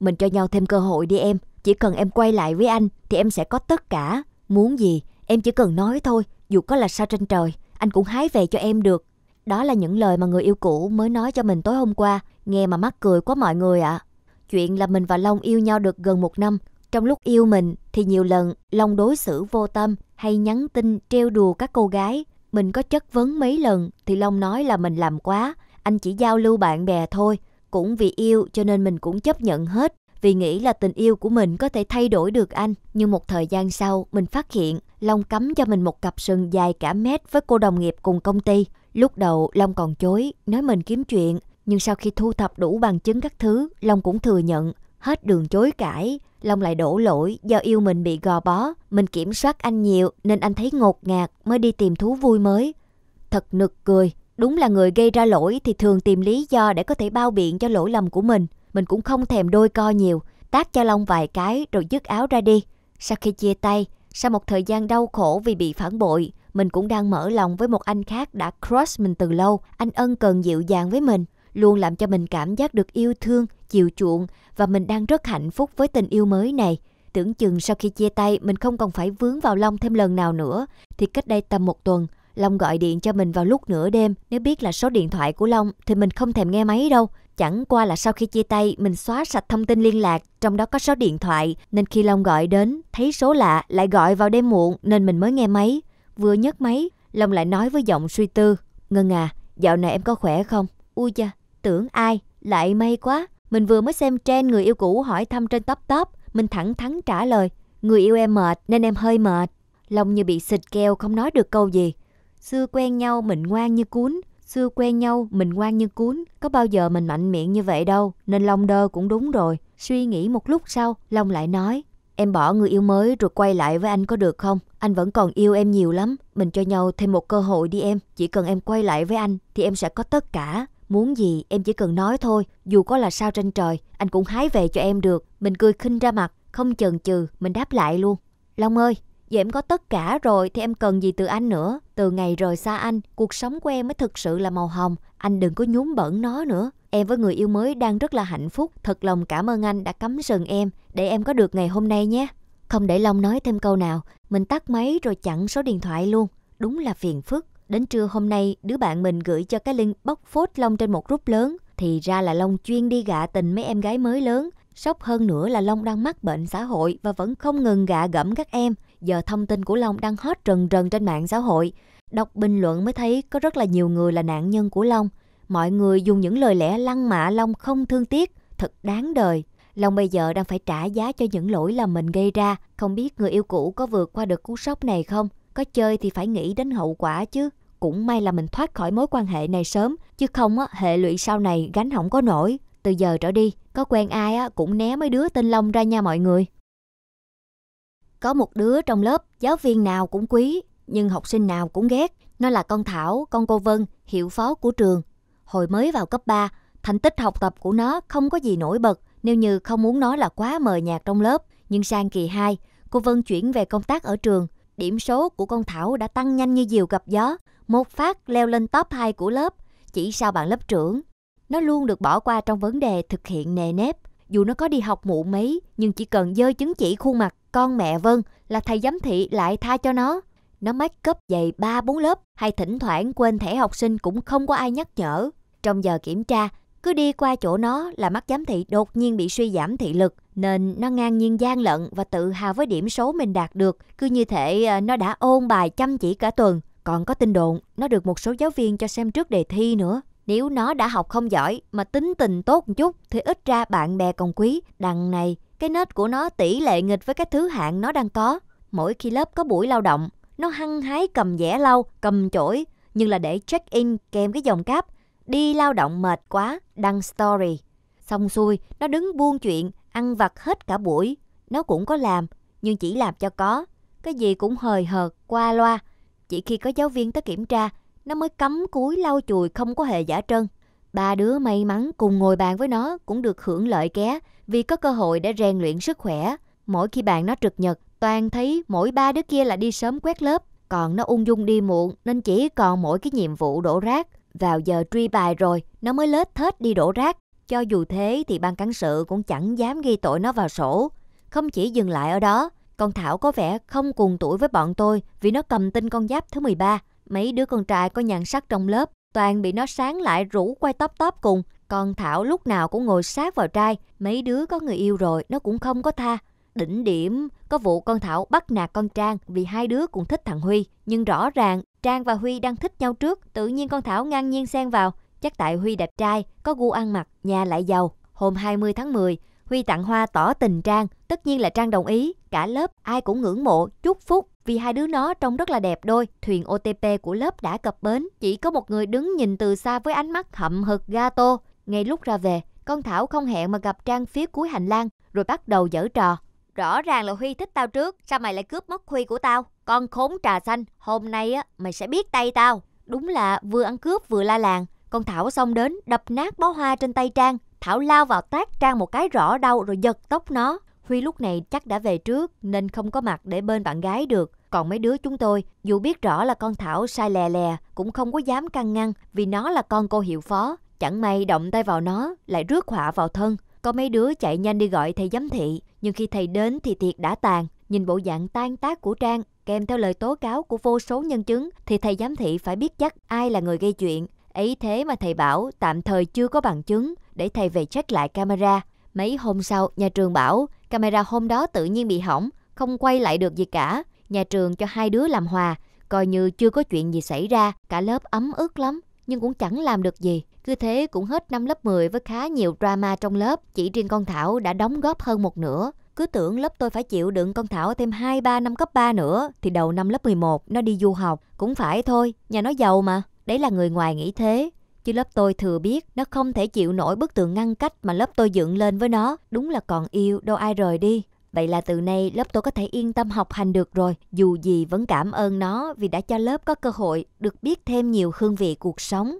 Mình cho nhau thêm cơ hội đi em. Chỉ cần em quay lại với anh thì em sẽ có tất cả. Muốn gì, em chỉ cần nói thôi. Dù có là sao trên trời, anh cũng hái về cho em được. Đó là những lời mà người yêu cũ mới nói cho mình tối hôm qua. Nghe mà mắc cười quá mọi người ạ. À. Chuyện là mình và Long yêu nhau được gần một năm. Trong lúc yêu mình thì nhiều lần Long đối xử vô tâm hay nhắn tin trêu đùa các cô gái. Mình có chất vấn mấy lần thì Long nói là mình làm quá, anh chỉ giao lưu bạn bè thôi, cũng vì yêu cho nên mình cũng chấp nhận hết vì nghĩ là tình yêu của mình có thể thay đổi được anh. Nhưng một thời gian sau, mình phát hiện Long cấm cho mình một cặp sừng dài cả mét với cô đồng nghiệp cùng công ty. Lúc đầu Long còn chối, nói mình kiếm chuyện, nhưng sau khi thu thập đủ bằng chứng các thứ, Long cũng thừa nhận, hết đường chối cãi. Long lại đổ lỗi do yêu mình bị gò bó, mình kiểm soát anh nhiều nên anh thấy ngột ngạt mới đi tìm thú vui mới. Thật nực cười, Đúng là người gây ra lỗi thì thường tìm lý do để có thể bao biện cho lỗi lầm của mình. Mình cũng không thèm đôi co nhiều, tát cho Long vài cái rồi dứt áo ra đi. Sau khi chia tay, sau một thời gian đau khổ vì bị phản bội, mình cũng đang mở lòng với một anh khác đã cross mình từ lâu. Anh ân cần dịu dàng với mình, luôn làm cho mình cảm giác được yêu thương, chiều chuộng và mình đang rất hạnh phúc với tình yêu mới này. Tưởng chừng sau khi chia tay mình không còn phải vướng vào Long thêm lần nào nữa, thì cách đây tầm một tuần, Long gọi điện cho mình vào lúc nửa đêm, nếu biết là số điện thoại của Long thì mình không thèm nghe máy đâu. Chẳng qua là sau khi chia tay, mình xóa sạch thông tin liên lạc, trong đó có số điện thoại, nên khi Long gọi đến, thấy số lạ, lại gọi vào đêm muộn nên mình mới nghe máy. Vừa nhấc máy, Long lại nói với giọng suy tư, Ngân à, dạo này em có khỏe không? Ui cha, tưởng ai, lại may quá. Mình vừa mới xem trend người yêu cũ hỏi thăm trên top top, mình thẳng thắn trả lời, người yêu em mệt nên em hơi mệt. Long như bị xịt keo không nói được câu gì, Xưa quen nhau mình ngoan như cuốn, xưa quen nhau mình ngoan như cuốn, có bao giờ mình mạnh miệng như vậy đâu, nên Long đơ cũng đúng rồi. Suy nghĩ một lúc sau, Long lại nói, em bỏ người yêu mới rồi quay lại với anh có được không? Anh vẫn còn yêu em nhiều lắm, mình cho nhau thêm một cơ hội đi em, chỉ cần em quay lại với anh thì em sẽ có tất cả. Muốn gì em chỉ cần nói thôi, dù có là sao trên trời, anh cũng hái về cho em được. Mình cười khinh ra mặt, không chần chừ, mình đáp lại luôn. Long ơi, Vậy em có tất cả rồi thì em cần gì từ anh nữa? Từ ngày rời xa anh, cuộc sống của em mới thực sự là màu hồng. Anh đừng có nhún bẩn nó nữa. Em với người yêu mới đang rất là hạnh phúc. Thật lòng cảm ơn anh đã cắm sừng em để em có được ngày hôm nay nhé. Không để Long nói thêm câu nào, mình tắt máy rồi chặn số điện thoại luôn. Đúng là phiền phức. Đến trưa hôm nay, đứa bạn mình gửi cho cái link bóc phốt Long trên một group lớn. Thì ra là Long chuyên đi gạ tình mấy em gái mới lớn. Sốc hơn nữa là Long đang mắc bệnh xã hội và vẫn không ngừng gạ gẫm các em giờ thông tin của Long đang hot rần rần trên mạng xã hội. Đọc bình luận mới thấy có rất là nhiều người là nạn nhân của Long. Mọi người dùng những lời lẽ lăng mạ Long không thương tiếc, thật đáng đời. Long bây giờ đang phải trả giá cho những lỗi lầm mình gây ra. Không biết người yêu cũ có vượt qua được cú sốc này không? Có chơi thì phải nghĩ đến hậu quả chứ. Cũng may là mình thoát khỏi mối quan hệ này sớm, chứ không á, hệ lụy sau này gánh không có nổi. Từ giờ trở đi, có quen ai á, cũng né mấy đứa tên Long ra nha mọi người. Có một đứa trong lớp, giáo viên nào cũng quý, nhưng học sinh nào cũng ghét. Nó là con Thảo, con cô Vân, hiệu phó của trường. Hồi mới vào cấp 3, thành tích học tập của nó không có gì nổi bật nếu như không muốn nó là quá mờ nhạt trong lớp. Nhưng sang kỳ 2, cô Vân chuyển về công tác ở trường. Điểm số của con Thảo đã tăng nhanh như diều gặp gió, một phát leo lên top 2 của lớp, chỉ sau bạn lớp trưởng. Nó luôn được bỏ qua trong vấn đề thực hiện nề nếp, dù nó có đi học muộn mấy nhưng chỉ cần dơ chứng chỉ khuôn mặt con mẹ Vân là thầy giám thị lại tha cho nó. Nó make up dày ba bốn lớp hay thỉnh thoảng quên thẻ học sinh cũng không có ai nhắc nhở. Trong giờ kiểm tra, cứ đi qua chỗ nó là mắt giám thị đột nhiên bị suy giảm thị lực nên nó ngang nhiên gian lận và tự hào với điểm số mình đạt được. Cứ như thể ờ, nó đã ôn bài chăm chỉ cả tuần. Còn có tin đồn, nó được một số giáo viên cho xem trước đề thi nữa. Nếu nó đã học không giỏi mà tính tình tốt một chút thì ít ra bạn bè còn quý. Đằng này, cái nết của nó tỷ lệ nghịch với cái thứ hạng nó đang có. Mỗi khi lớp có buổi lao động, nó hăng hái cầm vẽ lau, cầm chổi, nhưng là để check in kèm cái dòng cáp. Đi lao động mệt quá, đăng story. Xong xuôi, nó đứng buông chuyện, ăn vặt hết cả buổi. Nó cũng có làm, nhưng chỉ làm cho có. Cái gì cũng hời hợt, qua loa. Chỉ khi có giáo viên tới kiểm tra nó mới cắm cúi lau chùi không có hề giả trân. Ba đứa may mắn cùng ngồi bàn với nó cũng được hưởng lợi ké vì có cơ hội để rèn luyện sức khỏe. Mỗi khi bàn nó trực nhật, toàn thấy mỗi ba đứa kia là đi sớm quét lớp. Còn nó ung dung đi muộn nên chỉ còn mỗi cái nhiệm vụ đổ rác. Vào giờ truy bài rồi, nó mới lết thết đi đổ rác. Cho dù thế thì ban cán sự cũng chẳng dám ghi tội nó vào sổ. Không chỉ dừng lại ở đó, con Thảo có vẻ không cùng tuổi với bọn tôi vì nó cầm tinh con giáp thứ 13. Mấy đứa con trai có nhan sắc trong lớp, toàn bị nó sáng lại rủ quay tóp tóp cùng. Con Thảo lúc nào cũng ngồi sát vào trai, mấy đứa có người yêu rồi, nó cũng không có tha. Đỉnh điểm, có vụ con Thảo bắt nạt con Trang vì hai đứa cũng thích thằng Huy. Nhưng rõ ràng, Trang và Huy đang thích nhau trước, tự nhiên con Thảo ngang nhiên xen vào. Chắc tại Huy đẹp trai, có gu ăn mặc, nhà lại giàu. Hôm 20 tháng 10, Huy tặng hoa tỏ tình Trang, tất nhiên là Trang đồng ý, cả lớp ai cũng ngưỡng mộ, chúc phúc. Vì hai đứa nó trông rất là đẹp đôi, thuyền OTP của lớp đã cập bến. Chỉ có một người đứng nhìn từ xa với ánh mắt hậm hực gato. Ngay lúc ra về, con Thảo không hẹn mà gặp Trang phía cuối hành lang, rồi bắt đầu giở trò. Rõ ràng là Huy thích tao trước, sao mày lại cướp mất Huy của tao? Con khốn trà xanh, hôm nay á mày sẽ biết tay tao. Đúng là vừa ăn cướp vừa la làng, con Thảo xông đến đập nát bó hoa trên tay Trang. Thảo lao vào tát Trang một cái rõ đau rồi giật tóc nó. Huy lúc này chắc đã về trước nên không có mặt để bên bạn gái được. Còn mấy đứa chúng tôi, dù biết rõ là con Thảo sai lè lè, cũng không có dám căn ngăn vì nó là con cô hiệu phó. Chẳng may động tay vào nó, lại rước họa vào thân. Có mấy đứa chạy nhanh đi gọi thầy giám thị, nhưng khi thầy đến thì tiệc đã tàn. Nhìn bộ dạng tan tác của Trang, kèm theo lời tố cáo của vô số nhân chứng, thì thầy giám thị phải biết chắc ai là người gây chuyện. Ấy thế mà thầy bảo tạm thời chưa có bằng chứng, để thầy về check lại camera. Mấy hôm sau, nhà trường bảo camera hôm đó tự nhiên bị hỏng, không quay lại được gì cả. Nhà trường cho hai đứa làm hòa, coi như chưa có chuyện gì xảy ra, cả lớp ấm ức lắm, nhưng cũng chẳng làm được gì. Cứ thế cũng hết năm lớp 10 với khá nhiều drama trong lớp, chỉ riêng con Thảo đã đóng góp hơn một nửa. Cứ tưởng lớp tôi phải chịu đựng con Thảo thêm 2-3 năm cấp 3 nữa, thì đầu năm lớp 11 nó đi du học. Cũng phải thôi, nhà nó giàu mà. Đấy là người ngoài nghĩ thế, chứ lớp tôi thừa biết nó không thể chịu nổi bức tường ngăn cách mà lớp tôi dựng lên với nó đúng là còn yêu đâu ai rời đi Vậy là từ nay lớp tôi có thể yên tâm học hành được rồi, dù gì vẫn cảm ơn nó vì đã cho lớp có cơ hội được biết thêm nhiều hương vị cuộc sống.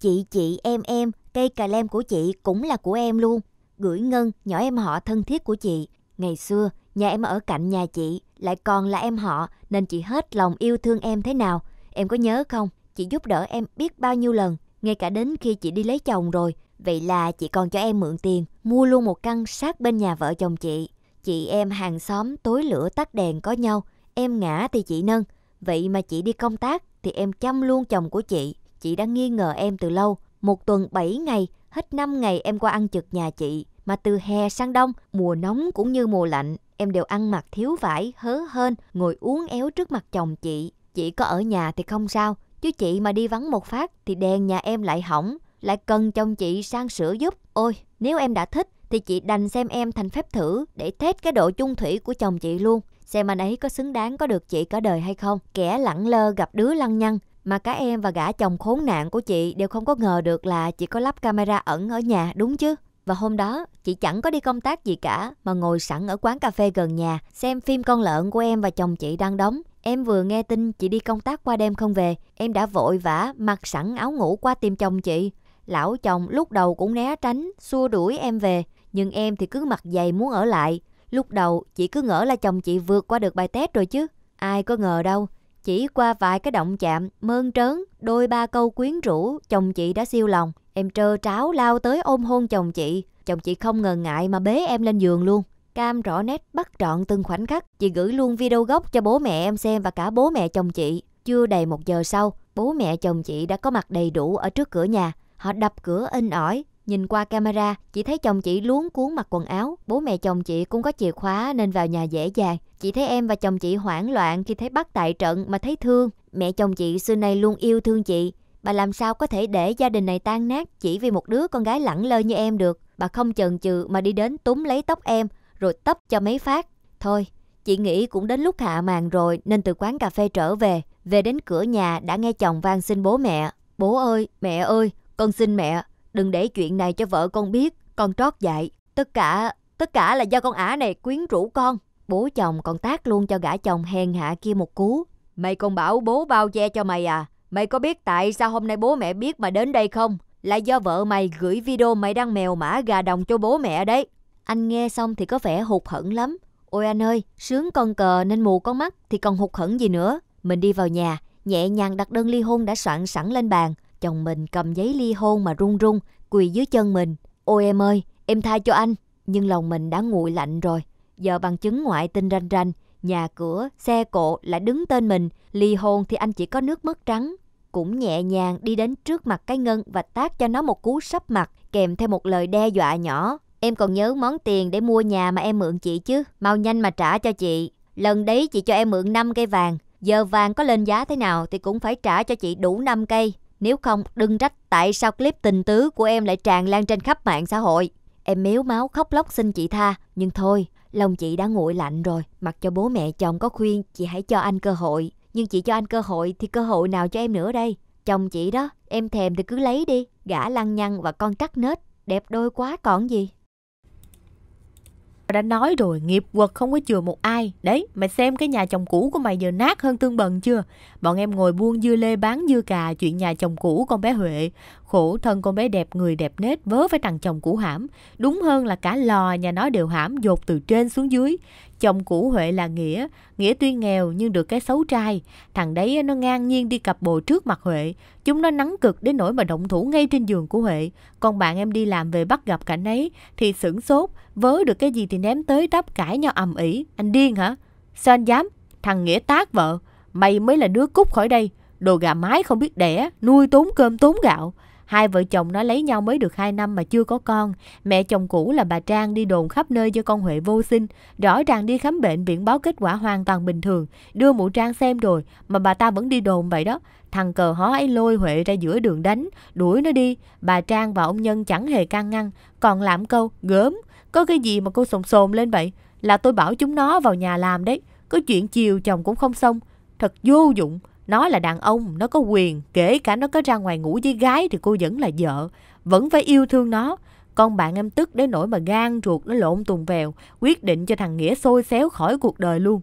Chị chị em em, cây cà lem của chị cũng là của em luôn. Gửi Ngân, nhỏ em họ thân thiết của chị. Ngày xưa, nhà em ở cạnh nhà chị, lại còn là em họ nên chị hết lòng yêu thương em thế nào. Em có nhớ không? Chị giúp đỡ em biết bao nhiêu lần, ngay cả đến khi chị đi lấy chồng rồi, Vậy là chị còn cho em mượn tiền, mua luôn một căn sát bên nhà vợ chồng chị. Chị em hàng xóm tối lửa tắt đèn có nhau, em ngã thì chị nâng. Vậy mà chị đi công tác thì em chăm luôn chồng của chị. Chị đã nghi ngờ em từ lâu, một tuần 7 ngày, hết 5 ngày em qua ăn trực nhà chị. Mà từ hè sang đông, mùa nóng cũng như mùa lạnh, em đều ăn mặc thiếu vải, hớ hên, ngồi uống éo trước mặt chồng chị. Chị có ở nhà thì không sao, chứ chị mà đi vắng một phát thì đèn nhà em lại hỏng, lại cần chồng chị sang sửa giúp. Ôi, nếu em đã thích thì chị đành xem em thành phép thử để test cái độ chung thủy của chồng chị luôn. Xem anh ấy có xứng đáng có được chị cả đời hay không. Kẻ lẳng lơ gặp đứa lăng nhăng, mà cả em và gã chồng khốn nạn của chị đều không có ngờ được là chị có lắp camera ẩn ở nhà đúng chứ và hôm đó chị chẳng có đi công tác gì cả mà ngồi sẵn ở quán cà phê gần nhà xem phim con lợn của em và chồng chị đang đóng em vừa nghe tin chị đi công tác qua đêm không về em đã vội vã mặc sẵn áo ngủ qua tìm chồng chị Lão chồng lúc đầu cũng né tránh, xua đuổi em về, nhưng em thì cứ mặt dày muốn ở lại. Lúc đầu chị cứ ngỡ là chồng chị vượt qua được bài test rồi chứ. Ai có ngờ đâu, chỉ qua vài cái động chạm, mơn trớn, đôi ba câu quyến rũ, chồng chị đã siêu lòng. Em trơ tráo lao tới ôm hôn chồng chị. Chồng chị không ngần ngại mà bế em lên giường luôn. Cam rõ nét bắt trọn từng khoảnh khắc. Chị gửi luôn video gốc cho bố mẹ em xem và cả bố mẹ chồng chị. Chưa đầy một giờ sau, bố mẹ chồng chị đã có mặt đầy đủ ở trước cửa nhà. Họ đập cửa in ỏi, nhìn qua camera, chỉ thấy chồng chị luống cuốn mặc quần áo. Bố mẹ chồng chị cũng có chìa khóa nên vào nhà dễ dàng. Chị thấy em và chồng chị hoảng loạn khi thấy bắt tại trận mà thấy thương. Mẹ chồng chị xưa nay luôn yêu thương chị. Bà làm sao có thể để gia đình này tan nát chỉ vì một đứa con gái lẳng lơ như em được. Bà không chần chừ mà đi đến túm lấy tóc em rồi tấp cho mấy phát. Thôi, chị nghĩ cũng đến lúc hạ màn rồi nên từ quán cà phê trở về. Về đến cửa nhà đã nghe chồng van xin bố mẹ. Bố ơi, mẹ ơi, con xin mẹ, đừng để chuyện này cho vợ con biết, con trót dại. Tất cả, tất cả là do con ả này quyến rũ con. Bố chồng còn tác luôn cho gã chồng hèn hạ kia một cú. Mày còn bảo bố bao che cho mày à? Mày có biết tại sao hôm nay bố mẹ biết mà đến đây không? Là do vợ mày gửi video mày đang mèo mã gà đồng cho bố mẹ đấy. Anh nghe xong thì có vẻ hụt hẫng lắm. Ôi anh ơi, sướng con cờ nên mù con mắt thì còn hụt hẫng gì nữa. Mình đi vào nhà, nhẹ nhàng đặt đơn ly hôn đã soạn sẵn lên bàn. Chồng mình cầm giấy ly hôn mà run run, quỳ dưới chân mình. Ôi em ơi, em tha cho anh. Nhưng lòng mình đã nguội lạnh rồi. Giờ bằng chứng ngoại tin ranh ranh, nhà cửa, xe cộ lại đứng tên mình. Ly hôn thì anh chỉ có nước mất trắng. Cũng nhẹ nhàng đi đến trước mặt cái ngân và tác cho nó một cú sắp mặt kèm theo một lời đe dọa nhỏ. Em còn nhớ món tiền để mua nhà mà em mượn chị chứ. Mau nhanh mà trả cho chị. Lần đấy chị cho em mượn 5 cây vàng. Giờ vàng có lên giá thế nào thì cũng phải trả cho chị đủ 5 cây. Nếu không, đừng trách tại sao clip tình tứ của em lại tràn lan trên khắp mạng xã hội. Em méo máu khóc lóc xin chị tha, nhưng thôi, lòng chị đã nguội lạnh rồi. Mặc cho bố mẹ chồng có khuyên chị hãy cho anh cơ hội, nhưng chị cho anh cơ hội thì cơ hội nào cho em nữa đây? Chồng chị đó, em thèm thì cứ lấy đi, gã lăng nhăng và con cắt nết, đẹp đôi quá còn gì đã nói rồi nghiệp quật không có chừa một ai đấy mày xem cái nhà chồng cũ của mày giờ nát hơn tương bần chưa bọn em ngồi buôn dưa lê bán dưa cà chuyện nhà chồng cũ con bé huệ Khổ thân con bé đẹp người đẹp nết vớ với thằng chồng cũ hãm. Đúng hơn là cả lò nhà nó đều hãm dột từ trên xuống dưới. Chồng cũ Huệ là Nghĩa. Nghĩa tuy nghèo nhưng được cái xấu trai. Thằng đấy nó ngang nhiên đi cặp bồ trước mặt Huệ. Chúng nó nắng cực đến nỗi mà động thủ ngay trên giường của Huệ. Còn bạn em đi làm về bắt gặp cảnh ấy thì sửng sốt. Vớ được cái gì thì ném tới tấp cãi nhau ầm ĩ. Anh điên hả? Sao anh dám? Thằng Nghĩa tác vợ. Mày mới là đứa cút khỏi đây. Đồ gà mái không biết đẻ, nuôi tốn cơm tốn gạo. Hai vợ chồng nó lấy nhau mới được 2 năm mà chưa có con. Mẹ chồng cũ là bà Trang đi đồn khắp nơi cho con Huệ vô sinh. Rõ ràng đi khám bệnh viện báo kết quả hoàn toàn bình thường. Đưa mụ Trang xem rồi mà bà ta vẫn đi đồn vậy đó. Thằng cờ hó ấy lôi Huệ ra giữa đường đánh, đuổi nó đi. Bà Trang và ông Nhân chẳng hề can ngăn, còn làm câu gớm. Có cái gì mà cô sồn sồn lên vậy? Là tôi bảo chúng nó vào nhà làm đấy. Có chuyện chiều chồng cũng không xong. Thật vô dụng. Nó là đàn ông, nó có quyền, kể cả nó có ra ngoài ngủ với gái thì cô vẫn là vợ, vẫn phải yêu thương nó. Con bạn em tức đến nỗi mà gan ruột nó lộn tùng vèo, quyết định cho thằng Nghĩa xôi xéo khỏi cuộc đời luôn.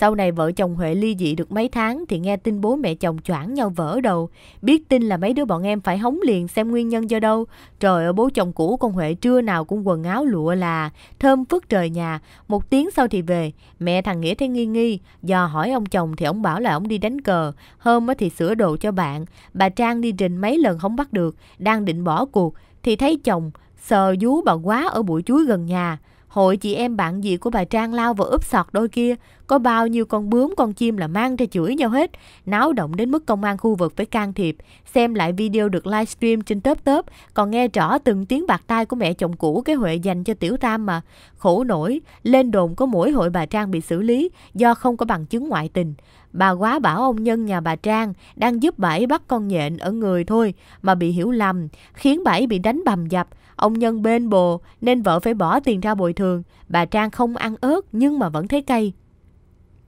Sau này vợ chồng Huệ ly dị được mấy tháng thì nghe tin bố mẹ chồng choảng nhau vỡ đầu. Biết tin là mấy đứa bọn em phải hóng liền xem nguyên nhân do đâu. Trời ơi bố chồng cũ con Huệ trưa nào cũng quần áo lụa là thơm phức trời nhà. Một tiếng sau thì về, mẹ thằng Nghĩa thấy nghi nghi. Do hỏi ông chồng thì ông bảo là ông đi đánh cờ. Hôm thì sửa đồ cho bạn. Bà Trang đi trình mấy lần không bắt được, đang định bỏ cuộc. Thì thấy chồng sờ vú bà quá ở bụi chuối gần nhà. Hội chị em bạn gì của bà Trang lao vào úp sọt đôi kia, có bao nhiêu con bướm con chim là mang ra chửi nhau hết, náo động đến mức công an khu vực phải can thiệp, xem lại video được livestream trên tớp tớp, còn nghe rõ từng tiếng bạc tai của mẹ chồng cũ cái Huệ dành cho Tiểu Tam mà. Khổ nổi, lên đồn có mỗi hội bà Trang bị xử lý do không có bằng chứng ngoại tình. Bà quá bảo ông nhân nhà bà Trang đang giúp bà ấy bắt con nhện ở người thôi mà bị hiểu lầm, khiến bà ấy bị đánh bầm dập, Ông Nhân bên bồ nên vợ phải bỏ tiền ra bồi thường. Bà Trang không ăn ớt nhưng mà vẫn thấy cay.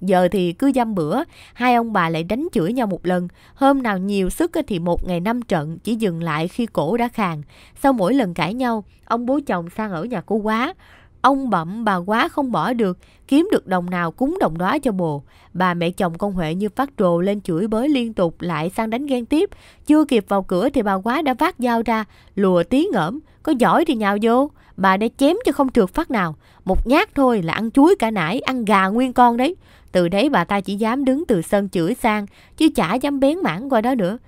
Giờ thì cứ dăm bữa, hai ông bà lại đánh chửi nhau một lần. Hôm nào nhiều sức thì một ngày năm trận, chỉ dừng lại khi cổ đã khàn. Sau mỗi lần cãi nhau, ông bố chồng sang ở nhà cô quá. Ông bậm bà quá không bỏ được, kiếm được đồng nào cúng đồng đó cho bồ. Bà mẹ chồng con Huệ như phát rồ lên chửi bới liên tục lại sang đánh ghen tiếp. Chưa kịp vào cửa thì bà quá đã vác dao ra, lùa tí ngỡm, có giỏi thì nhào vô. Bà đã chém cho không trượt phát nào, một nhát thôi là ăn chuối cả nải, ăn gà nguyên con đấy. Từ đấy bà ta chỉ dám đứng từ sân chửi sang, chứ chả dám bén mảng qua đó nữa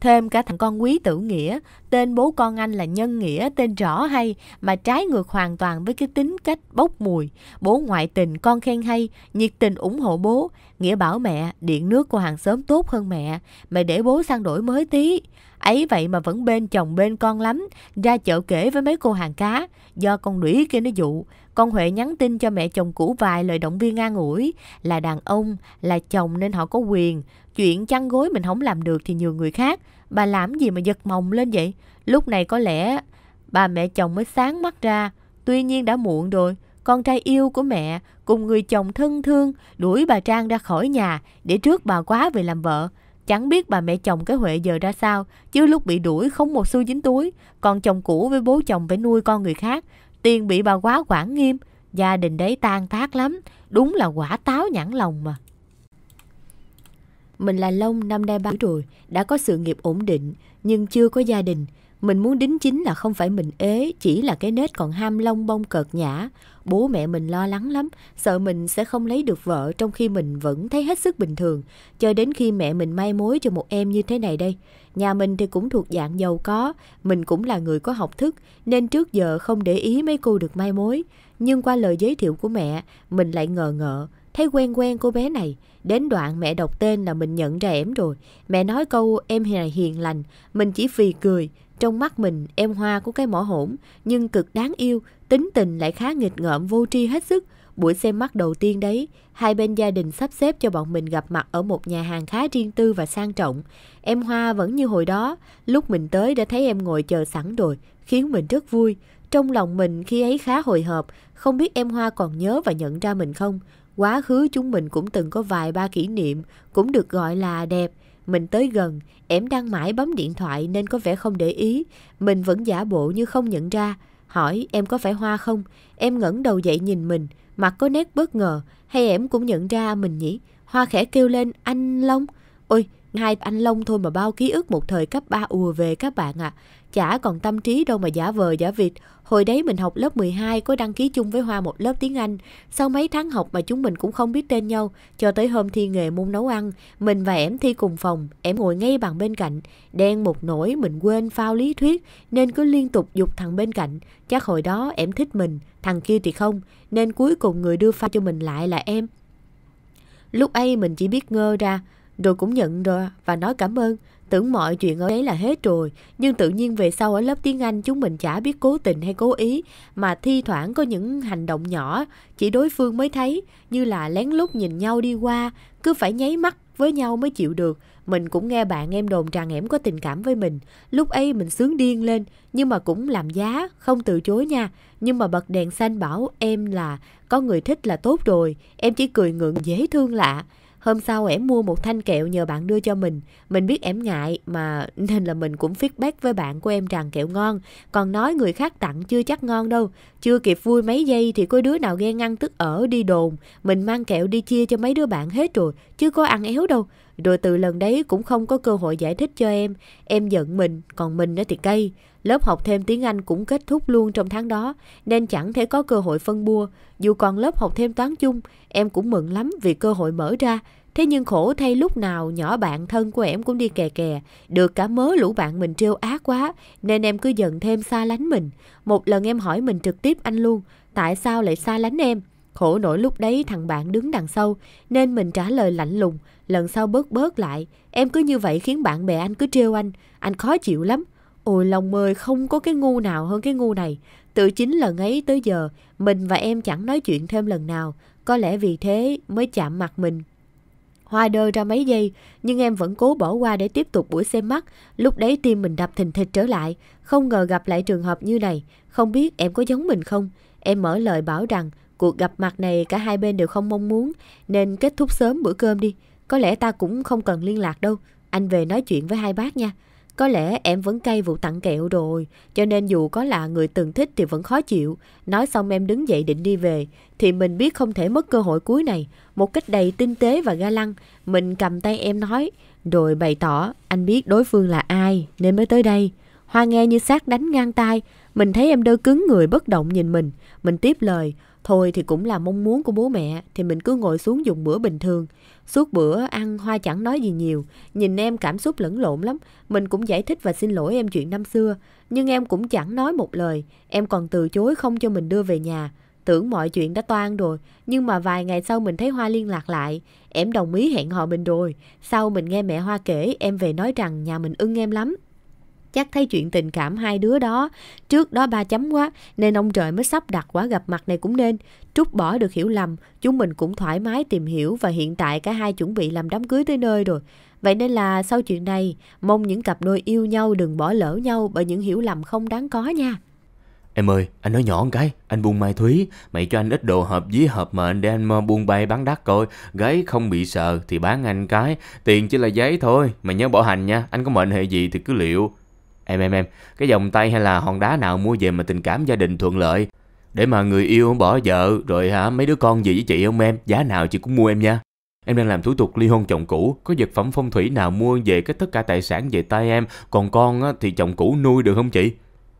thêm cả thằng con quý tử nghĩa tên bố con anh là nhân nghĩa tên rõ hay mà trái ngược hoàn toàn với cái tính cách bốc mùi bố ngoại tình con khen hay nhiệt tình ủng hộ bố nghĩa bảo mẹ điện nước của hàng xóm tốt hơn mẹ mẹ để bố sang đổi mới tí ấy vậy mà vẫn bên chồng bên con lắm ra chợ kể với mấy cô hàng cá do con đũy kia nó dụ con Huệ nhắn tin cho mẹ chồng cũ vài lời động viên an ủi là đàn ông, là chồng nên họ có quyền. Chuyện chăn gối mình không làm được thì nhiều người khác. Bà làm gì mà giật mồng lên vậy? Lúc này có lẽ bà mẹ chồng mới sáng mắt ra. Tuy nhiên đã muộn rồi. Con trai yêu của mẹ cùng người chồng thân thương đuổi bà Trang ra khỏi nhà để trước bà quá về làm vợ. Chẳng biết bà mẹ chồng cái Huệ giờ ra sao, chứ lúc bị đuổi không một xu dính túi, còn chồng cũ với bố chồng phải nuôi con người khác. Tiền bị bà quá quản nghiêm, gia đình đấy tan tác lắm, đúng là quả táo nhãn lòng mà. Mình là lông năm nay 3 rồi, đã có sự nghiệp ổn định nhưng chưa có gia đình. Mình muốn đính chính là không phải mình ế, chỉ là cái nết còn ham lông bông cợt nhã. Bố mẹ mình lo lắng lắm, sợ mình sẽ không lấy được vợ trong khi mình vẫn thấy hết sức bình thường. Cho đến khi mẹ mình mai mối cho một em như thế này đây. Nhà mình thì cũng thuộc dạng giàu có, mình cũng là người có học thức, nên trước giờ không để ý mấy cô được mai mối. Nhưng qua lời giới thiệu của mẹ, mình lại ngờ ngợ, thấy quen quen cô bé này. Đến đoạn mẹ đọc tên là mình nhận ra em rồi. Mẹ nói câu em này hiền lành, mình chỉ phì cười, trong mắt mình, em Hoa của cái mỏ hổn, nhưng cực đáng yêu, tính tình lại khá nghịch ngợm vô tri hết sức. Buổi xem mắt đầu tiên đấy, hai bên gia đình sắp xếp cho bọn mình gặp mặt ở một nhà hàng khá riêng tư và sang trọng. Em Hoa vẫn như hồi đó, lúc mình tới đã thấy em ngồi chờ sẵn rồi, khiến mình rất vui. Trong lòng mình khi ấy khá hồi hộp, không biết em Hoa còn nhớ và nhận ra mình không. Quá khứ chúng mình cũng từng có vài ba kỷ niệm, cũng được gọi là đẹp. Mình tới gần, em đang mãi bấm điện thoại nên có vẻ không để ý. Mình vẫn giả bộ như không nhận ra. Hỏi em có phải Hoa không? Em ngẩng đầu dậy nhìn mình, mặt có nét bất ngờ. Hay em cũng nhận ra mình nhỉ? Hoa khẽ kêu lên anh Long. Ôi, hai anh Long thôi mà bao ký ức một thời cấp 3 ùa về các bạn ạ. À. Chả còn tâm trí đâu mà giả vờ giả vịt. Hồi đấy mình học lớp 12 có đăng ký chung với Hoa một lớp tiếng Anh. Sau mấy tháng học mà chúng mình cũng không biết tên nhau. Cho tới hôm thi nghề môn nấu ăn, mình và em thi cùng phòng. Em ngồi ngay bàn bên cạnh. Đen một nỗi mình quên phao lý thuyết nên cứ liên tục dục thằng bên cạnh. Chắc hồi đó em thích mình, thằng kia thì không. Nên cuối cùng người đưa phao cho mình lại là em. Lúc ấy mình chỉ biết ngơ ra, rồi cũng nhận rồi và nói cảm ơn. Tưởng mọi chuyện ở đấy là hết rồi, nhưng tự nhiên về sau ở lớp tiếng Anh chúng mình chả biết cố tình hay cố ý, mà thi thoảng có những hành động nhỏ, chỉ đối phương mới thấy, như là lén lút nhìn nhau đi qua, cứ phải nháy mắt với nhau mới chịu được. Mình cũng nghe bạn em đồn rằng em có tình cảm với mình. Lúc ấy mình sướng điên lên, nhưng mà cũng làm giá, không từ chối nha. Nhưng mà bật đèn xanh bảo em là có người thích là tốt rồi, em chỉ cười ngượng dễ thương lạ. Hôm sau em mua một thanh kẹo nhờ bạn đưa cho mình. Mình biết em ngại mà nên là mình cũng feedback với bạn của em rằng kẹo ngon. Còn nói người khác tặng chưa chắc ngon đâu. Chưa kịp vui mấy giây thì có đứa nào ghen ăn tức ở đi đồn. Mình mang kẹo đi chia cho mấy đứa bạn hết rồi. Chứ có ăn éo đâu. Rồi từ lần đấy cũng không có cơ hội giải thích cho em. Em giận mình, còn mình thì cay. Lớp học thêm tiếng Anh cũng kết thúc luôn trong tháng đó, nên chẳng thể có cơ hội phân bua. Dù còn lớp học thêm toán chung, em cũng mừng lắm vì cơ hội mở ra. Thế nhưng khổ thay lúc nào nhỏ bạn thân của em cũng đi kè kè, được cả mớ lũ bạn mình trêu ác quá, nên em cứ dần thêm xa lánh mình. Một lần em hỏi mình trực tiếp anh luôn, tại sao lại xa lánh em? Khổ nổi lúc đấy thằng bạn đứng đằng sau, nên mình trả lời lạnh lùng, lần sau bớt bớt lại. Em cứ như vậy khiến bạn bè anh cứ trêu anh, anh khó chịu lắm. Ôi lòng ơi, không có cái ngu nào hơn cái ngu này. Từ chính lần ấy tới giờ, mình và em chẳng nói chuyện thêm lần nào. Có lẽ vì thế mới chạm mặt mình. Hoa đơ ra mấy giây, nhưng em vẫn cố bỏ qua để tiếp tục buổi xem mắt. Lúc đấy tim mình đập thình thịch trở lại. Không ngờ gặp lại trường hợp như này. Không biết em có giống mình không? Em mở lời bảo rằng cuộc gặp mặt này cả hai bên đều không mong muốn, nên kết thúc sớm bữa cơm đi. Có lẽ ta cũng không cần liên lạc đâu. Anh về nói chuyện với hai bác nha. Có lẽ em vẫn cay vụ tặng kẹo rồi, cho nên dù có là người từng thích thì vẫn khó chịu. Nói xong em đứng dậy định đi về, thì mình biết không thể mất cơ hội cuối này. Một cách đầy tinh tế và ga lăng, mình cầm tay em nói, rồi bày tỏ anh biết đối phương là ai nên mới tới đây. Hoa nghe như sát đánh ngang tay, mình thấy em đơ cứng người bất động nhìn mình. Mình tiếp lời, Thôi thì cũng là mong muốn của bố mẹ thì mình cứ ngồi xuống dùng bữa bình thường. Suốt bữa ăn Hoa chẳng nói gì nhiều, nhìn em cảm xúc lẫn lộn lắm. Mình cũng giải thích và xin lỗi em chuyện năm xưa, nhưng em cũng chẳng nói một lời. Em còn từ chối không cho mình đưa về nhà. Tưởng mọi chuyện đã toan rồi, nhưng mà vài ngày sau mình thấy Hoa liên lạc lại. Em đồng ý hẹn hò mình rồi. Sau mình nghe mẹ Hoa kể, em về nói rằng nhà mình ưng em lắm chắc thấy chuyện tình cảm hai đứa đó trước đó ba chấm quá nên ông trời mới sắp đặt quá gặp mặt này cũng nên trút bỏ được hiểu lầm chúng mình cũng thoải mái tìm hiểu và hiện tại cả hai chuẩn bị làm đám cưới tới nơi rồi vậy nên là sau chuyện này mong những cặp đôi yêu nhau đừng bỏ lỡ nhau bởi những hiểu lầm không đáng có nha Em ơi, anh nói nhỏ một cái, anh buông mai thúy, mày cho anh ít đồ hợp với hợp mệnh để anh ờ, buông bay bán đắt coi, gái không bị sợ thì bán anh cái, tiền chỉ là giấy thôi, mày nhớ bỏ hành nha, anh có mệnh hệ gì thì cứ liệu. Em em em, cái vòng tay hay là hòn đá nào mua về mà tình cảm gia đình thuận lợi để mà người yêu bỏ vợ rồi hả mấy đứa con gì với chị không em, giá nào chị cũng mua em nha. Em đang làm thủ tục ly hôn chồng cũ, có vật phẩm phong thủy nào mua về cái tất cả tài sản về tay em, còn con á, thì chồng cũ nuôi được không chị?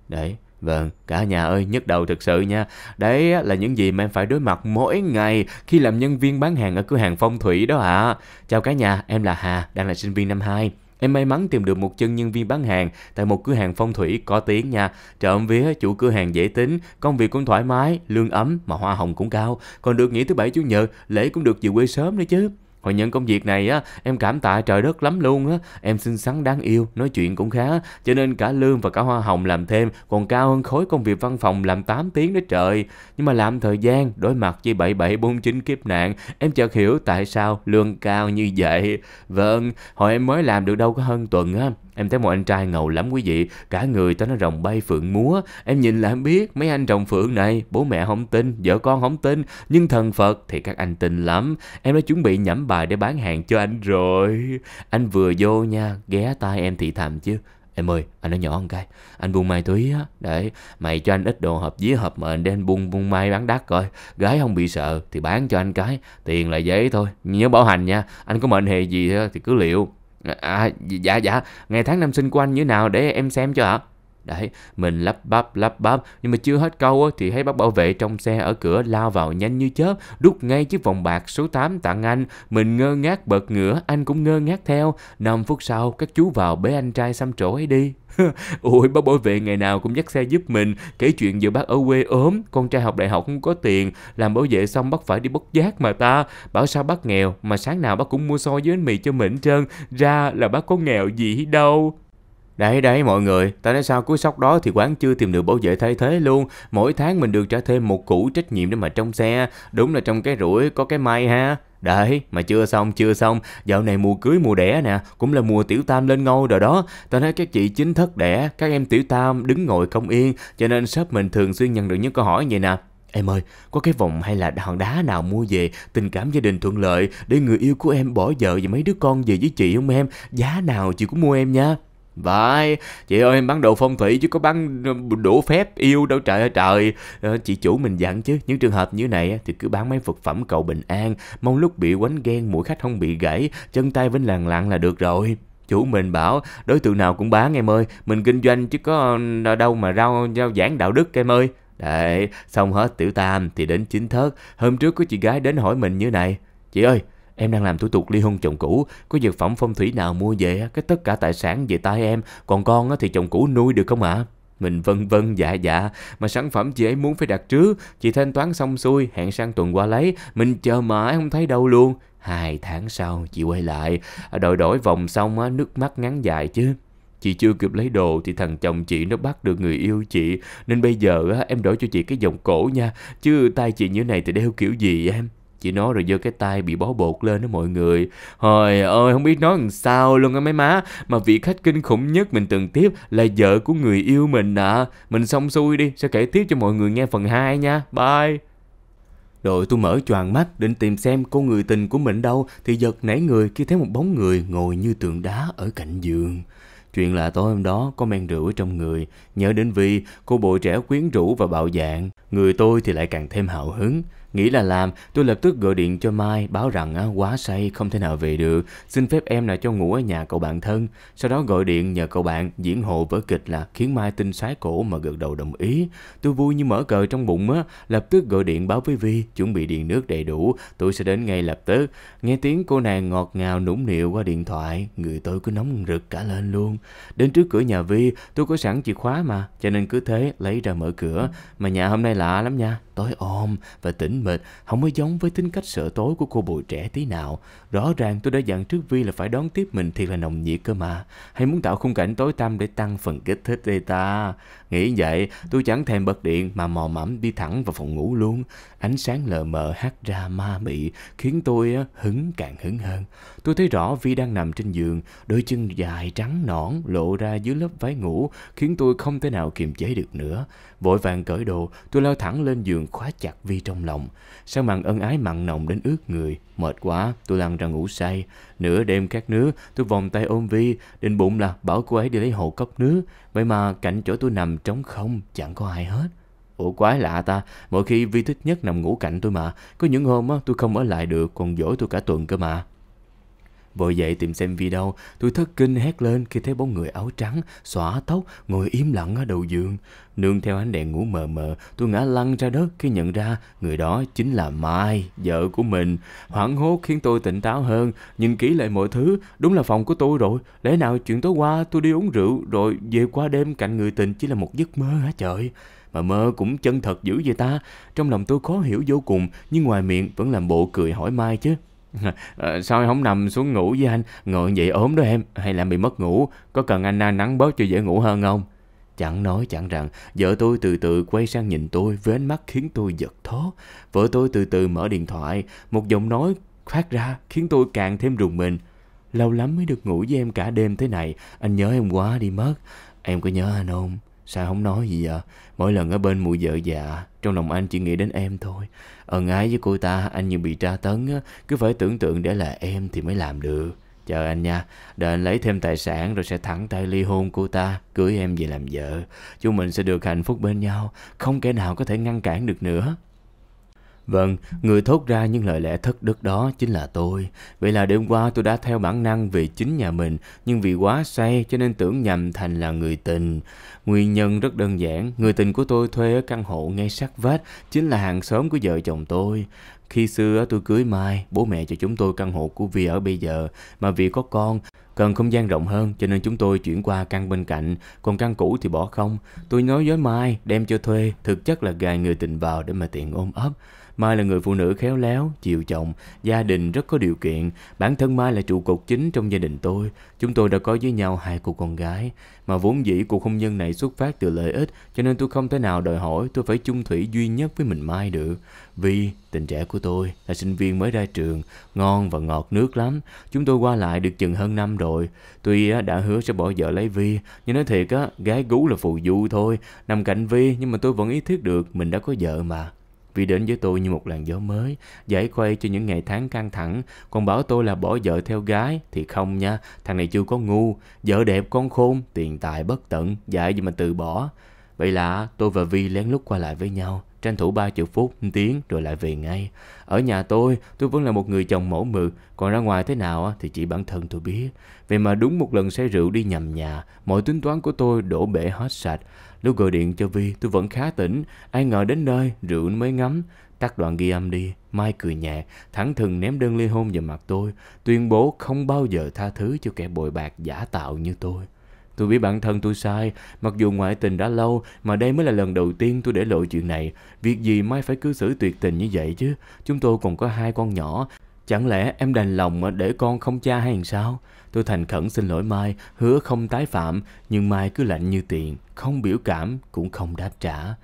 Đấy, Vâng, cả nhà ơi, nhức đầu thực sự nha. Đấy là những gì mà em phải đối mặt mỗi ngày khi làm nhân viên bán hàng ở cửa hàng phong thủy đó ạ. À. Chào cả nhà, em là Hà, đang là sinh viên năm 2. Em may mắn tìm được một chân nhân viên bán hàng tại một cửa hàng phong thủy có tiếng nha. Trộm vía chủ cửa hàng dễ tính, công việc cũng thoải mái, lương ấm mà hoa hồng cũng cao. Còn được nghỉ thứ bảy chủ nhật, lễ cũng được về quê sớm nữa chứ. Hồi những công việc này á, em cảm tạ trời đất lắm luôn á. Em xinh xắn đáng yêu, nói chuyện cũng khá, cho nên cả lương và cả hoa hồng làm thêm còn cao hơn khối công việc văn phòng làm 8 tiếng đó trời. Nhưng mà làm thời gian, đối mặt với 7749 kiếp nạn, em chợt hiểu tại sao lương cao như vậy. Vâng, hồi em mới làm được đâu có hơn tuần á, Em thấy một anh trai ngầu lắm quý vị, cả người ta nó rồng bay phượng múa. Em nhìn là em biết mấy anh rồng phượng này, bố mẹ không tin, vợ con không tin, nhưng thần Phật thì các anh tin lắm. Em đã chuẩn bị nhẩm bài để bán hàng cho anh rồi. Anh vừa vô nha, ghé tay em thì thầm chứ. Em ơi, anh nói nhỏ con cái, anh buôn mai túy á, để mày cho anh ít đồ hợp với hợp mệnh để anh buôn buôn mai bán đắt coi. Gái không bị sợ thì bán cho anh cái, tiền là giấy thôi, nhớ bảo hành nha, anh có mệnh hệ gì thì cứ liệu. À, dạ dạ, ngày tháng năm sinh của anh như nào để em xem cho ạ. Đấy, mình lắp bắp lắp bắp nhưng mà chưa hết câu thì thấy bác bảo vệ trong xe ở cửa lao vào nhanh như chớp, đút ngay chiếc vòng bạc số 8 tặng anh. Mình ngơ ngác bật ngửa, anh cũng ngơ ngác theo. 5 phút sau các chú vào bế anh trai xăm trổ ấy đi. Ôi bác bảo vệ ngày nào cũng dắt xe giúp mình Kể chuyện giờ bác ở quê ốm Con trai học đại học không có tiền Làm bảo vệ xong bác phải đi bốc giác mà ta Bảo sao bác nghèo Mà sáng nào bác cũng mua xôi với bánh mì cho mình trơn Ra là bác có nghèo gì đâu Đấy đấy mọi người, tại nói sao cuối sóc đó thì quán chưa tìm được bảo vệ thay thế luôn. Mỗi tháng mình được trả thêm một củ trách nhiệm để mà trong xe. Đúng là trong cái rủi có cái may ha. Đấy, mà chưa xong, chưa xong. Dạo này mùa cưới mùa đẻ nè, cũng là mùa tiểu tam lên ngôi rồi đó. Tao nói các chị chính thất đẻ, các em tiểu tam đứng ngồi không yên, cho nên shop mình thường xuyên nhận được những câu hỏi như vậy nè. Em ơi, có cái vòng hay là hòn đá nào mua về tình cảm gia đình thuận lợi để người yêu của em bỏ vợ và mấy đứa con về với chị không em? Giá nào chị cũng mua em nha. Vậy, chị ơi em bán đồ phong thủy chứ có bán đổ phép yêu đâu trời ơi trời. Ờ, chị chủ mình dặn chứ, những trường hợp như này thì cứ bán mấy vật phẩm cầu bình an, mong lúc bị quánh ghen mũi khách không bị gãy, chân tay vẫn làng lặng là được rồi. Chủ mình bảo đối tượng nào cũng bán em ơi, mình kinh doanh chứ có ờ, đâu mà rau rau giảng đạo đức em ơi. Đấy, xong hết tiểu tam thì đến chính thớt, hôm trước có chị gái đến hỏi mình như này, chị ơi Em đang làm thủ tục ly hôn chồng cũ, có dược phẩm phong thủy nào mua về cái tất cả tài sản về tay em, còn con thì chồng cũ nuôi được không ạ? À? Mình vân vân dạ dạ Mà sản phẩm chị ấy muốn phải đặt trước Chị thanh toán xong xuôi hẹn sang tuần qua lấy Mình chờ mãi không thấy đâu luôn Hai tháng sau chị quay lại à, Đổi đổi vòng xong á nước mắt ngắn dài chứ Chị chưa kịp lấy đồ thì thằng chồng chị nó bắt được người yêu chị Nên bây giờ á, em đổi cho chị cái vòng cổ nha Chứ tay chị như này thì đeo kiểu gì em Chị nói rồi giơ cái tay bị bó bột lên đó mọi người. Hồi ơi, không biết nói làm sao luôn á mấy má. Mà vị khách kinh khủng nhất mình từng tiếp là vợ của người yêu mình à. Mình xong xuôi đi, sẽ kể tiếp cho mọi người nghe phần 2 nha. Bye! Rồi tôi mở choàng mắt định tìm xem cô người tình của mình đâu thì giật nảy người khi thấy một bóng người ngồi như tượng đá ở cạnh giường. Chuyện là tối hôm đó có men rượu ở trong người, nhớ đến vì cô bộ trẻ quyến rũ và bạo dạn, người tôi thì lại càng thêm hào hứng. Nghĩ là làm, tôi lập tức gọi điện cho Mai báo rằng quá say không thể nào về được, xin phép em lại cho ngủ ở nhà cậu bạn thân. Sau đó gọi điện nhờ cậu bạn diễn hộ vở kịch là khiến Mai tin sái cổ mà gật đầu đồng ý. Tôi vui như mở cờ trong bụng á, lập tức gọi điện báo với Vi, chuẩn bị điện nước đầy đủ, tôi sẽ đến ngay lập tức. Nghe tiếng cô nàng ngọt ngào nũng nịu qua điện thoại, người tôi cứ nóng rực cả lên luôn. Đến trước cửa nhà Vi, tôi có sẵn chìa khóa mà, cho nên cứ thế lấy ra mở cửa. Mà nhà hôm nay lạ lắm nha, tối om và tĩnh tĩnh Không có giống với tính cách sợ tối của cô bồi trẻ tí nào Rõ ràng tôi đã dặn trước Vi là phải đón tiếp mình thiệt là nồng nhiệt cơ mà Hay muốn tạo khung cảnh tối tăm để tăng phần kích thích đây ta Nghĩ vậy, tôi chẳng thèm bật điện mà mò mẫm đi thẳng vào phòng ngủ luôn. Ánh sáng lờ mờ hát ra ma mị, khiến tôi hứng càng hứng hơn. Tôi thấy rõ Vi đang nằm trên giường, đôi chân dài trắng nõn lộ ra dưới lớp váy ngủ, khiến tôi không thể nào kiềm chế được nữa. Vội vàng cởi đồ, tôi lao thẳng lên giường khóa chặt Vi trong lòng. Sao màn ân ái mặn nồng đến ướt người, Mệt quá, tôi lăn ra ngủ say. Nửa đêm khát nước, tôi vòng tay ôm Vi, định bụng là bảo cô ấy đi lấy hồ cốc nước. Vậy mà cạnh chỗ tôi nằm trống không, chẳng có ai hết. Ủa quái lạ ta, mỗi khi Vi thích nhất nằm ngủ cạnh tôi mà. Có những hôm á, tôi không ở lại được, còn dỗi tôi cả tuần cơ mà. Vội dậy tìm xem video, tôi thất kinh hét lên khi thấy bóng người áo trắng, xõa tóc, ngồi im lặng ở đầu giường. Nương theo ánh đèn ngủ mờ mờ, tôi ngã lăn ra đất khi nhận ra người đó chính là Mai, vợ của mình. Hoảng hốt khiến tôi tỉnh táo hơn, nhìn kỹ lại mọi thứ, đúng là phòng của tôi rồi. Lẽ nào chuyện tối qua tôi đi uống rượu rồi về qua đêm cạnh người tình chỉ là một giấc mơ hả trời? mà mơ cũng chân thật dữ vậy ta. Trong lòng tôi khó hiểu vô cùng, nhưng ngoài miệng vẫn làm bộ cười hỏi Mai chứ. Ờ, sao em không nằm xuống ngủ với anh ngồi vậy ốm đó em hay là bị mất ngủ có cần anh na à, nắng bớt cho dễ ngủ hơn không Chẳng nói chẳng rằng, vợ tôi từ từ quay sang nhìn tôi với ánh mắt khiến tôi giật thót. Vợ tôi từ từ mở điện thoại, một giọng nói phát ra khiến tôi càng thêm rùng mình. Lâu lắm mới được ngủ với em cả đêm thế này, anh nhớ em quá đi mất. Em có nhớ anh không? Sao không nói gì vậy? Mỗi lần ở bên mụ vợ già, trong lòng anh chỉ nghĩ đến em thôi. Ân ái với cô ta, anh như bị tra tấn, á, cứ phải tưởng tượng để là em thì mới làm được. Chờ anh nha, đợi anh lấy thêm tài sản rồi sẽ thẳng tay ly hôn cô ta, cưới em về làm vợ. Chúng mình sẽ được hạnh phúc bên nhau, không kẻ nào có thể ngăn cản được nữa. Vâng, người thốt ra những lời lẽ thất đức đó chính là tôi. Vậy là đêm qua tôi đã theo bản năng về chính nhà mình, nhưng vì quá say cho nên tưởng nhầm Thành là người tình. Nguyên nhân rất đơn giản, người tình của tôi thuê ở căn hộ ngay sát vách, chính là hàng xóm của vợ chồng tôi. Khi xưa tôi cưới Mai, bố mẹ cho chúng tôi căn hộ của Vi ở bây giờ, mà vì có con, cần không gian rộng hơn cho nên chúng tôi chuyển qua căn bên cạnh, còn căn cũ thì bỏ không. Tôi nói với Mai đem cho thuê, thực chất là gài người tình vào để mà tiện ôm ấp. Mai là người phụ nữ khéo léo, chiều chồng, gia đình rất có điều kiện. Bản thân Mai là trụ cột chính trong gia đình tôi. Chúng tôi đã có với nhau hai cô con gái. Mà vốn dĩ cuộc hôn nhân này xuất phát từ lợi ích, cho nên tôi không thể nào đòi hỏi tôi phải chung thủy duy nhất với mình Mai được. Vì tình trẻ của tôi là sinh viên mới ra trường, ngon và ngọt nước lắm. Chúng tôi qua lại được chừng hơn năm rồi. Tuy đã hứa sẽ bỏ vợ lấy Vi, nhưng nói thiệt á, gái gú là phù du thôi. Nằm cạnh Vi nhưng mà tôi vẫn ý thức được mình đã có vợ mà vì đến với tôi như một làn gió mới, giải khuây cho những ngày tháng căng thẳng. Còn bảo tôi là bỏ vợ theo gái thì không nha, thằng này chưa có ngu, vợ đẹp con khôn, tiền tài bất tận, giải gì mà từ bỏ. Vậy là tôi và Vi lén lút qua lại với nhau, tranh thủ ba chục phút, tiếng rồi lại về ngay. Ở nhà tôi, tôi vẫn là một người chồng mẫu mực, còn ra ngoài thế nào thì chỉ bản thân tôi biết. Vậy mà đúng một lần say rượu đi nhầm nhà, mọi tính toán của tôi đổ bể hết sạch. Lúc gọi điện cho Vi tôi vẫn khá tỉnh, ai ngờ đến nơi rượu mới ngắm. Tắt đoạn ghi âm đi, Mai cười nhẹ, thẳng thừng ném đơn ly hôn vào mặt tôi, tuyên bố không bao giờ tha thứ cho kẻ bồi bạc giả tạo như tôi. Tôi biết bản thân tôi sai, mặc dù ngoại tình đã lâu mà đây mới là lần đầu tiên tôi để lộ chuyện này. Việc gì Mai phải cư xử tuyệt tình như vậy chứ? Chúng tôi còn có hai con nhỏ, Chẳng lẽ em đành lòng để con không cha hay sao? Tôi thành khẩn xin lỗi Mai, hứa không tái phạm, nhưng Mai cứ lạnh như tiền, không biểu cảm, cũng không đáp trả.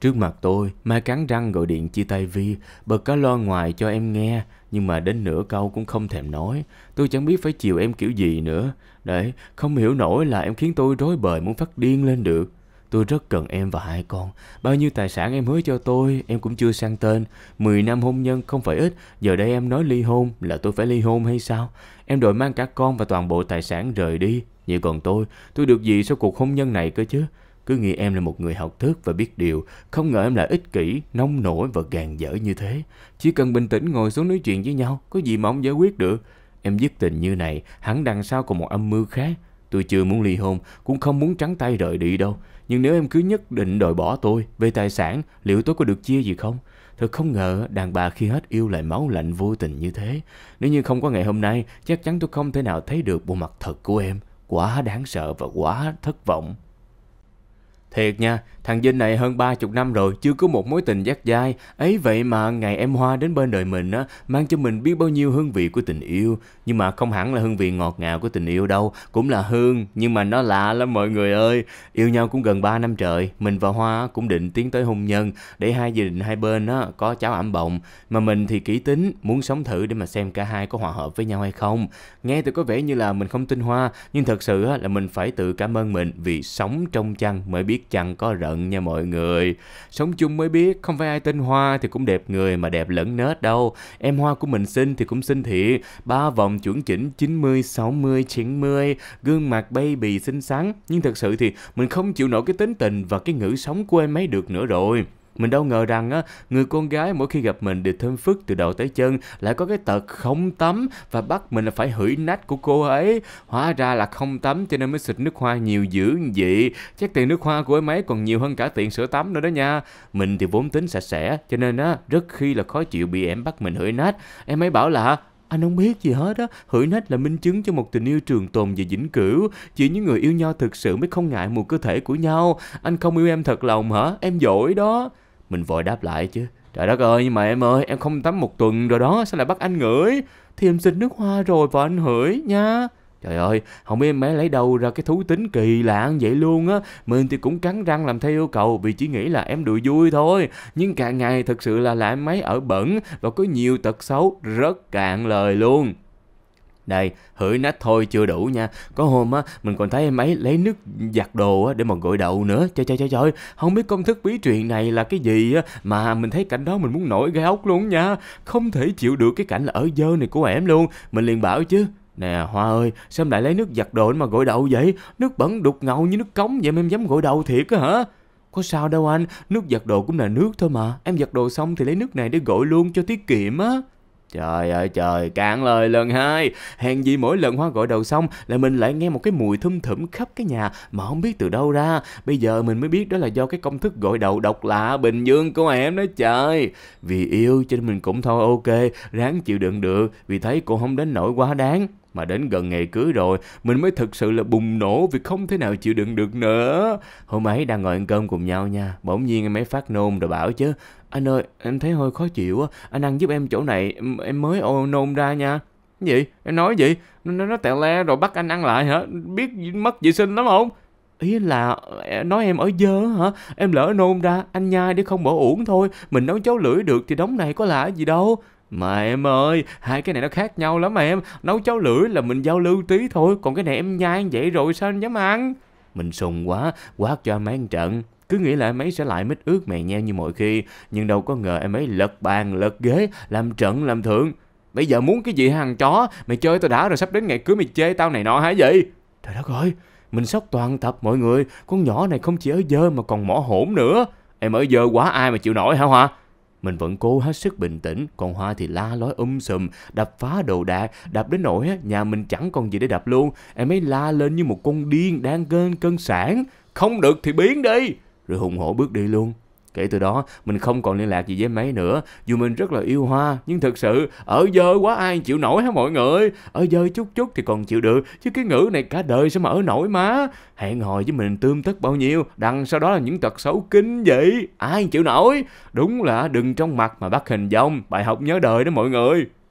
Trước mặt tôi, Mai cắn răng gọi điện chia tay Vi, bật cá loa ngoài cho em nghe, nhưng mà đến nửa câu cũng không thèm nói. Tôi chẳng biết phải chiều em kiểu gì nữa. Đấy, không hiểu nổi là em khiến tôi rối bời muốn phát điên lên được. Tôi rất cần em và hai con. Bao nhiêu tài sản em hứa cho tôi, em cũng chưa sang tên. mười năm hôn nhân không phải ít, giờ đây em nói ly hôn là tôi phải ly hôn hay sao? Em đòi mang cả con và toàn bộ tài sản rời đi. Vậy còn tôi, tôi được gì sau cuộc hôn nhân này cơ chứ? Cứ nghĩ em là một người học thức và biết điều, không ngờ em lại ích kỷ, nông nổi và gàn dở như thế. Chỉ cần bình tĩnh ngồi xuống nói chuyện với nhau, có gì mà ông giải quyết được. Em dứt tình như này, hẳn đằng sau còn một âm mưu khác. Tôi chưa muốn ly hôn, cũng không muốn trắng tay rời đi đâu. Nhưng nếu em cứ nhất định đòi bỏ tôi về tài sản, liệu tôi có được chia gì không? Thật không ngờ đàn bà khi hết yêu lại máu lạnh vô tình như thế. Nếu như không có ngày hôm nay, chắc chắn tôi không thể nào thấy được bộ mặt thật của em. Quá đáng sợ và quá thất vọng. Thiệt nha, thằng Vinh này hơn ba chục năm rồi, chưa có một mối tình dắt dai. Ấy vậy mà ngày em Hoa đến bên đời mình á, mang cho mình biết bao nhiêu hương vị của tình yêu. Nhưng mà không hẳn là hương vị ngọt ngào của tình yêu đâu, cũng là hương, nhưng mà nó lạ lắm mọi người ơi. Yêu nhau cũng gần 3 năm trời, mình và Hoa cũng định tiến tới hôn nhân, để hai gia đình hai bên á, có cháu ẩm bồng. Mà mình thì kỹ tính, muốn sống thử để mà xem cả hai có hòa hợp với nhau hay không. Nghe thì có vẻ như là mình không tin Hoa, nhưng thật sự á, là mình phải tự cảm ơn mình vì sống trong chăn mới biết biết chăng có rận nha mọi người. Sống chung mới biết, không phải ai tên Hoa thì cũng đẹp người mà đẹp lẫn nết đâu. Em Hoa của mình xinh thì cũng xinh thiệt, ba vòng chuẩn chỉnh 90, 60, 90, gương mặt baby xinh xắn. Nhưng thật sự thì mình không chịu nổi cái tính tình và cái ngữ sống của em ấy được nữa rồi. Mình đâu ngờ rằng á, người con gái mỗi khi gặp mình đều thơm phức từ đầu tới chân lại có cái tật không tắm và bắt mình là phải hửi nách của cô ấy. Hóa ra là không tắm cho nên mới xịt nước hoa nhiều dữ vậy. Chắc tiền nước hoa của em ấy còn nhiều hơn cả tiền sữa tắm nữa đó nha. Mình thì vốn tính sạch sẽ cho nên á rất khi là khó chịu bị em bắt mình hửi nách. Em ấy bảo là anh không biết gì hết á hửi nách là minh chứng cho một tình yêu trường tồn và vĩnh cửu chỉ những người yêu nhau thực sự mới không ngại mùi cơ thể của nhau anh không yêu em thật lòng hả em giỏi đó mình vội đáp lại chứ Trời đất ơi nhưng mà em ơi em không tắm một tuần rồi đó Sao lại bắt anh ngửi Thì em xin nước hoa rồi và anh hửi nha Trời ơi, không biết em bé lấy đâu ra cái thú tính kỳ lạ vậy luôn á. Mình thì cũng cắn răng làm theo yêu cầu vì chỉ nghĩ là em đùa vui thôi. Nhưng càng ngày thực sự là làm máy ở bẩn và có nhiều tật xấu rất cạn lời luôn. Đây, hửi nách thôi chưa đủ nha. Có hôm á, mình còn thấy em ấy lấy nước giặt đồ á, để mà gội đầu nữa. Trời trời trời trời, không biết công thức bí truyền này là cái gì á, mà mình thấy cảnh đó mình muốn nổi gai ốc luôn nha. Không thể chịu được cái cảnh là ở dơ này của em luôn. Mình liền bảo chứ, Nè Hoa ơi, sao em lại lấy nước giặt đồ để mà gội đầu vậy? Nước bẩn đục ngầu như nước cống vậy mà em dám gội đầu thiệt á hả? Có sao đâu anh, nước giặt đồ cũng là nước thôi mà. Em giặt đồ xong thì lấy nước này để gội luôn cho tiết kiệm á. Trời ơi trời, cạn lời lần hai Hèn gì mỗi lần Hoa gọi đầu xong là mình lại nghe một cái mùi thum thủm khắp cái nhà mà không biết từ đâu ra. Bây giờ mình mới biết đó là do cái công thức gọi đầu độc lạ Bình Dương của em đó trời. Vì yêu cho nên mình cũng thôi ok, ráng chịu đựng được vì thấy cô không đến nổi quá đáng. Mà đến gần ngày cưới rồi, mình mới thực sự là bùng nổ vì không thể nào chịu đựng được nữa. Hôm ấy đang ngồi ăn cơm cùng nhau nha, bỗng nhiên em ấy phát nôn rồi bảo chứ, anh ơi, em thấy hơi khó chịu á, anh ăn giúp em chỗ này, em, em mới ô nôn ra nha. Cái gì? Em nói gì? Nó, nó tẹo le rồi bắt anh ăn lại hả? Biết mất vệ sinh lắm không? ý là nói em ở dơ hả em lỡ nôn ra anh nhai để không bỏ uổng thôi mình nấu cháo lưỡi được thì đóng này có lạ gì đâu mà em ơi hai cái này nó khác nhau lắm mà em nấu cháo lưỡi là mình giao lưu tí thôi còn cái này em nhai vậy rồi sao anh dám ăn mình sùng quá quát cho anh mấy trận cứ nghĩ là em ấy sẽ lại mít ướt mè nheo như mọi khi, nhưng đâu có ngờ em ấy lật bàn, lật ghế, làm trận, làm thượng. Bây giờ muốn cái gì hàng chó, mày chơi tao đã rồi sắp đến ngày cưới mày chê tao này nọ hả vậy? Trời đất ơi, mình sốc toàn tập mọi người, con nhỏ này không chỉ ở dơ mà còn mỏ hổn nữa. Em ở dơ quá ai mà chịu nổi hả Hoa? Mình vẫn cố hết sức bình tĩnh, còn Hoa thì la lối um sùm, đập phá đồ đạc, đập đến nỗi nhà mình chẳng còn gì để đập luôn. Em ấy la lên như một con điên đang cơn cơn sản. Không được thì biến đi! rồi hùng hổ bước đi luôn. Kể từ đó, mình không còn liên lạc gì với máy nữa, dù mình rất là yêu Hoa, nhưng thật sự, ở dơ quá ai chịu nổi hả mọi người? Ở dơ chút chút thì còn chịu được, chứ cái ngữ này cả đời sao mà ở nổi má? Hẹn hò với mình tươm tất bao nhiêu, đằng sau đó là những tật xấu kinh vậy, ai chịu nổi? Đúng là đừng trong mặt mà bắt hình dong, bài học nhớ đời đó mọi người.